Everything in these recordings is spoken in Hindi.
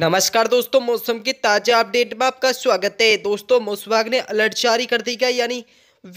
नमस्कार दोस्तों मौसम के ताज़ा अपडेट में आपका स्वागत है दोस्तों मौसम विभाग ने अलर्ट जारी कर दी गया यानी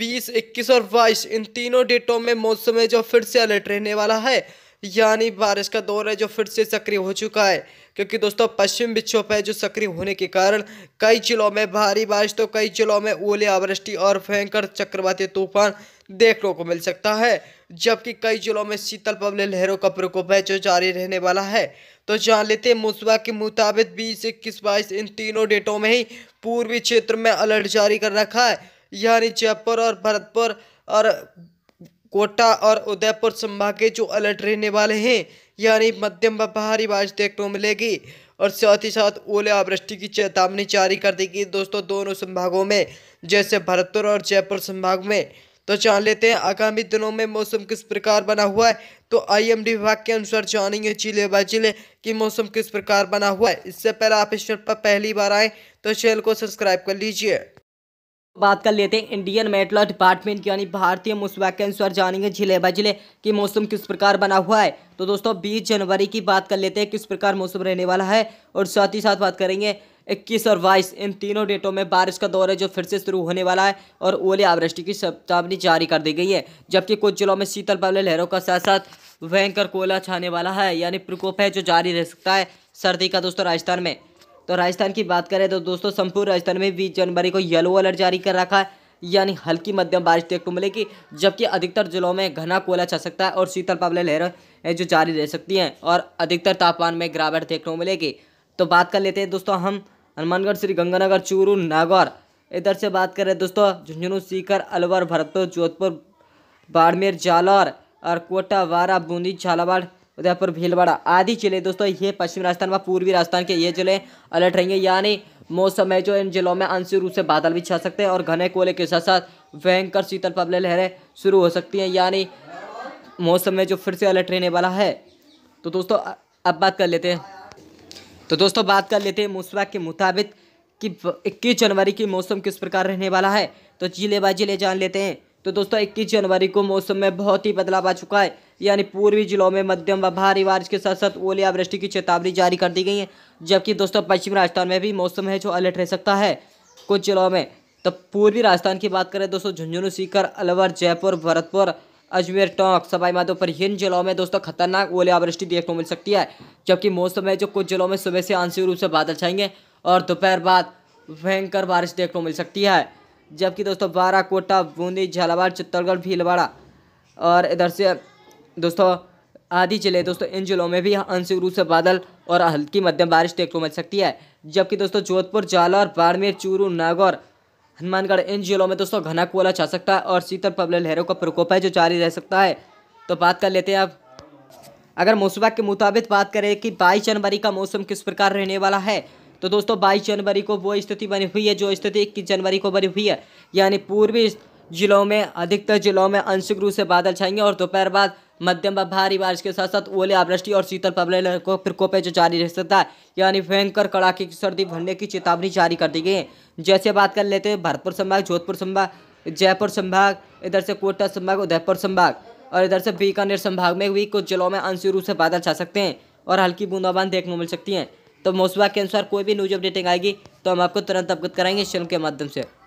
20, 21 और 22 इन तीनों डेटों में मौसम है जो फिर से अलर्ट रहने वाला है यानी बारिश का दौर है जो फिर से सक्रिय हो चुका है क्योंकि दोस्तों पश्चिम विक्षोभ है जो सक्रिय होने के कारण कई जिलों में भारी बारिश तो कई जिलों में ओले आवृष्टि और भयंकर चक्रवाती तूफान देखने को मिल सकता है जबकि कई जिलों में शीतल पवले लहरों का प्रकोप है जो जारी रहने वाला है तो जान लेते हैं मुसबा के मुताबिक बीस इक्कीस बाईस इन तीनों डेटों में ही पूर्वी क्षेत्र में अलर्ट जारी कर रखा है यानी जयपुर और भरतपुर और कोटा और उदयपुर संभाग के जो अलर्ट रहने वाले हैं यानी मध्यम व भारी बारिश देखने को मिलेगी और साथ ही साथ ओलावृष्टि की चेतावनी जारी कर देगी दोस्तों दोनों संभागों में जैसे भरतपुर और जयपुर संभाग में तो जान लेते हैं आगामी दिनों में मौसम किस प्रकार बना हुआ है तो आईएमडी विभाग के अनुसार जानेंगे जिले बाय जिले कि मौसम किस प्रकार बना हुआ है इससे पहले आप इस चैनल पर पहली बार आए तो चैनल को सब्सक्राइब कर लीजिए बात कर लेते हैं इंडियन मेटलर डिपार्टमेंट यानी भारतीय मौसम के अनुसार जानेंगे जिले बाय जिले कि मौसम किस प्रकार बना हुआ है तो दोस्तों 20 जनवरी की बात कर लेते हैं किस प्रकार मौसम रहने वाला है और साथ ही साथ बात करेंगे इक्कीस और बाईस इन तीनों डेटों में बारिश का दौर है जो फिर से शुरू होने वाला है और ओले आवृष्टि की चेतावनी जारी कर दी गई है जबकि कुछ जिलों में शीतल पवले लहरों का साथ साथ भयंकर कोला छाने वाला है यानी प्रकोप है जो जारी रह सकता है सर्दी का दोस्तों राजस्थान में तो राजस्थान की बात करें तो दोस्तों संपूर्ण राजस्थान में बीस जनवरी को येलो अलर्ट जारी कर रखा है यानी हल्की मध्यम बारिश देखने को मिलेगी जबकि अधिकतर जिलों में घना कोला छा सकता है और शीतल पवले लहरें जो जारी रह सकती हैं और अधिकतर तापमान में गिरावट देखने को मिलेगी तो बात कर लेते हैं दोस्तों हम हनुमानगढ़ श्री गंगानगर चूरू नागौर इधर से बात करें दोस्तों झुंझुनू सीकर अलवर भरतपुर जोधपुर बाड़मेर जालौर और कोटा वारा बूंदी झालावाड़ उदयपुर भीलवाड़ा आदि जिले दोस्तों ये पश्चिम राजस्थान व पूर्वी राजस्थान के ये जिले अलर्ट रहेंगे यानी मौसम है जो इन जिलों में आंशिक रूप से बादल भी छा सकते हैं और घने कोले के साथ साथ भयंकर शीतल पबले लहरें शुरू हो सकती हैं यानी मौसम में जो फिर से अलर्ट रहने वाला है तो दोस्तों अब बात कर लेते हैं तो दोस्तों बात कर लेते हैं मुसवा के मुताबिक कि इक्कीस जनवरी की मौसम किस प्रकार रहने वाला है तो जिले बाय जिले जान लेते हैं तो दोस्तों इक्कीस जनवरी को मौसम में बहुत ही बदलाव आ चुका है यानी पूर्वी जिलों में मध्यम व भारी बारिश के साथ साथ ओलियावृष्टि की चेतावनी जारी कर दी गई है जबकि दोस्तों पश्चिम राजस्थान में भी मौसम है जो अलर्ट रह सकता है कुछ जिलों में तो पूर्वी राजस्थान की बात करें दोस्तों झुंझुनू सीकर अलवर जयपुर भरतपुर अजमेर टोंक सवाईमाधोपुर इन जिलों में दोस्तों खतरनाक ओलावृष्टि देखने को मिल सकती है जबकि मौसम है जो कुछ जिलों में सुबह से आंशिक रूप से बादल छाएंगे और दोपहर बाद भयंकर बारिश देखने को मिल सकती है जबकि दोस्तों कोटा बूंदी झालावाड़ चित्तौड़गढ़ भीलवाड़ा और इधर से दोस्तों आदि जिले दोस्तों इन जिलों में भी आंशिक रूप से बादल और हल्की मध्यम बारिश देखने को मिल सकती है जबकि दोस्तों जोधपुर जालौर बाड़मेर चूरू नागौर हनुमानगढ़ इन जिलों में दोस्तों घना कोला छा सकता है और शीतल पबले लहरों का प्रकोप है जो जारी रह सकता है तो बात कर लेते हैं अब अगर मौसम के मुताबिक बात करें कि बाईस जनवरी का मौसम किस प्रकार रहने वाला है तो दोस्तों बाईस जनवरी को वो स्थिति बनी हुई है जो स्थिति इक्कीस जनवरी को बनी हुई है यानी पूर्वी जिलों में अधिकतर जिलों में अंशिक रूप से बादल छाएंगे और दोपहर बाद मध्यम व भारी बारिश के साथ साथ ओले आवृष्टि और शीतल पवले को प्रकोप जो जारी रह सकता है यानी भयंकर कड़ाके की सर्दी भरने की चेतावनी जारी कर दी गई है जैसे बात कर लेते हैं भरतपुर संभाग जोधपुर संभाग जयपुर संभाग इधर से कोटा संभाग उदयपुर संभाग और इधर से बीकानेर संभाग में भी कुछ जिलों में अंशिक रूप से बादल छा सकते हैं और हल्की बूंदाबांद देखने को मिल सकती हैं तो मौसम के अनुसार कोई भी न्यूज़ अपडेटिंग आएगी तो हम आपको तुरंत अवगत कराएंगे इस चैनल के माध्यम से